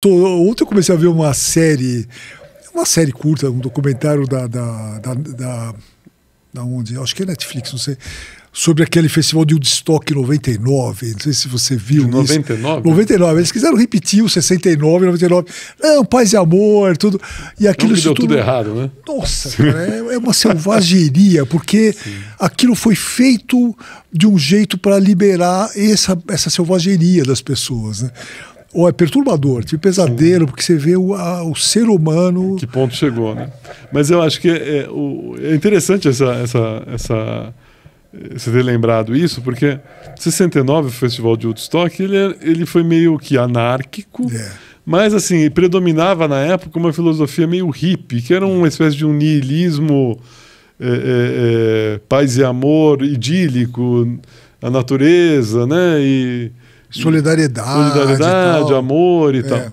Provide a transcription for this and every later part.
Tô, ontem eu comecei a ver uma série, uma série curta, um documentário da. da, da, da, da onde? Acho que é Netflix, não sei. Sobre aquele festival de Woodstock 99. Não sei se você viu. De 99? Isso. 99. Eles quiseram repetir o 69, 99. Não, paz e amor, tudo. E aquilo. Não que deu tudo, tudo errado, né? Nossa, cara, é, é, uma selvageria, porque Sim. aquilo foi feito de um jeito para liberar essa, essa selvageria das pessoas, né? ou é perturbador, tipo pesadelo, Sim. porque você vê o, a, o ser humano. Que ponto chegou, né? Mas eu acho que é, é, é interessante essa, essa, essa, você ter lembrado isso, porque 69, o Festival de Woodstock, ele, é, ele foi meio que anárquico. É. Mas, assim, predominava na época uma filosofia meio hippie, que era uma espécie de um niilismo, é, é, paz e amor idílico, a natureza, né? E, Solidariedade. Solidariedade, amor e é. tal.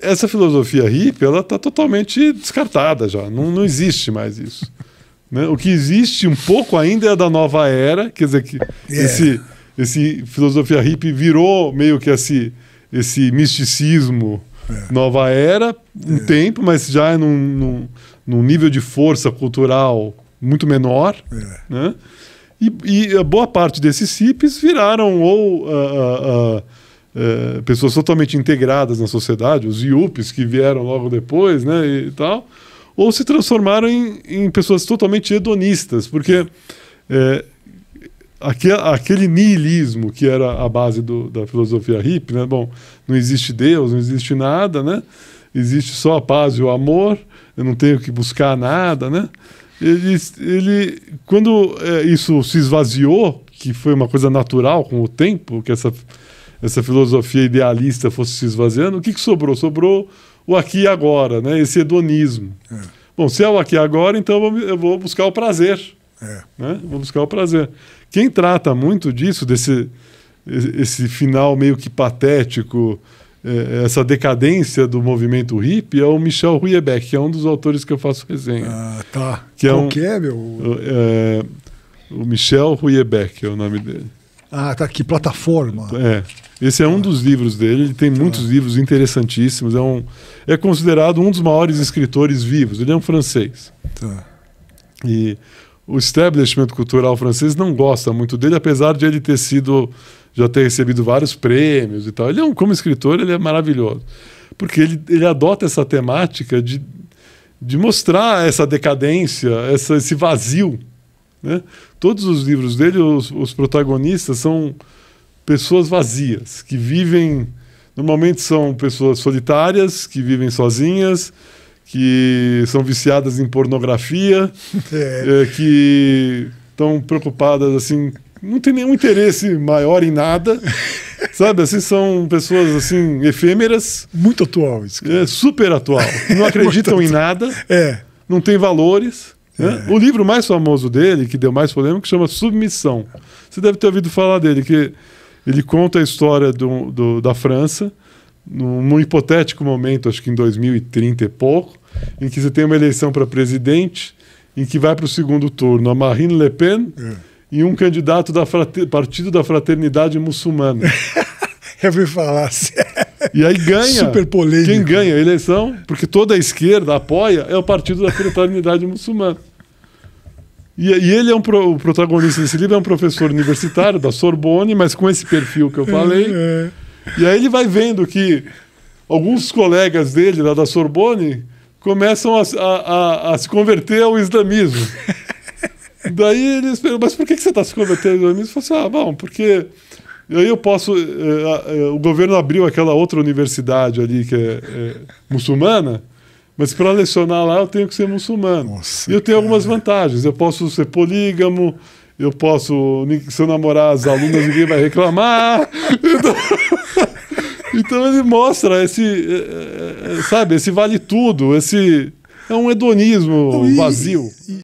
Essa filosofia hippie, ela está totalmente descartada já. Não, não existe mais isso. né? O que existe um pouco ainda é a da nova era, quer dizer, que yeah. É. esse, esse filosofia hippie virou meio que esse, esse misticismo é. nova era, um é. tempo, mas já num, num, num, nível de força cultural muito menor. É. Né? E, e eh, boa parte desses CIPs viraram ou uh, uh, uh, pessoas totalmente integradas na sociedade, os IUPs que vieram logo depois, né, e tal, ou se transformaram em, em pessoas totalmente hedonistas, porque eh, aquele nihilismo que era a base do, da filosofia hippie, né? Bom, não existe Deus, não existe nada, né? Existe só a paz e o amor, eu não tenho que buscar nada, né? Ele, ele quando é, isso se esvaziou, que foi uma coisa natural com o tempo, que essa, essa filosofia idealista fosse se esvaziando, o que, que sobrou? Sobrou o aqui e agora, né? esse hedonismo. É. Bom, se é o aqui e agora, então eu vou buscar o prazer. É. Né? Vou buscar o prazer. Quem trata muito disso, desse esse final meio que patético, é, essa decadência do movimento hippie é o Michel Houellebecq, que é um dos autores que eu faço resenha. Ah, tá. Que é um, que é, meu? É, o Michel Houellebecq é o nome dele. Ah, tá. Que plataforma. É. Esse é um dos livros dele. Ele tem tá. muitos livros interessantíssimos. É, um, é considerado um dos maiores escritores vivos. Ele é um francês. Tá. E o establishment cultural francês não gosta muito dele, apesar de ele ter sido já ter recebido vários prêmios e tal. Ele é um, como escritor, ele é maravilhoso. Porque ele, ele adota essa temática de, de mostrar essa decadência, essa, esse vazio. Né? Todos os livros dele, os, os protagonistas são pessoas vazias, que vivem. Normalmente são pessoas solitárias, que vivem sozinhas, que são viciadas em pornografia, é. É, que estão preocupadas assim não tem nenhum interesse maior em nada. Sabe, assim, são pessoas assim, efêmeras. Muito atual isso. Cara. É, super atual. Não acreditam em nada. É. Não tem valores. Né? É. Né? O livro mais famoso dele, que deu mais polêmica, chama Submissão. Você deve ter ouvido falar dele, que ele conta a história do, do da França, num, hipotético momento, acho que em 2030 e pouco, em que você tem uma eleição para presidente, em que vai para o segundo turno a Marine Le Pen. É e um candidato do frater... Partido da Fraternidade Muçulmana. Eu vi falar assim. E aí ganha. Super polêmico. Quem ganha a eleição, porque toda a esquerda apoia, é o Partido da Fraternidade Muçulmana. E, e, ele é um pro, o protagonista desse livro, é um professor universitário da Sorbonne, mas com esse perfil que eu falei. É. é. E aí ele vai vendo que alguns colegas dele lá da Sorbonne começam a, a, a, a se converter ao islamismo. Daí eles perguntam, mas por que você está se convertendo ao islamismo? Eu falo assim, ah, bom, porque aí eu posso. Eh, eh, eh, o governo abriu aquela outra universidade ali que é, é muçulmana, mas para lecionar lá eu tenho que ser muçulmano. Nossa, e eu tenho algumas vantagens. Eu posso ser polígamo, eu posso. Se eu namorar as alunas, ninguém vai reclamar. Então, então ele mostra esse. Sabe, esse vale tudo, esse. É um hedonismo e, vazio. E,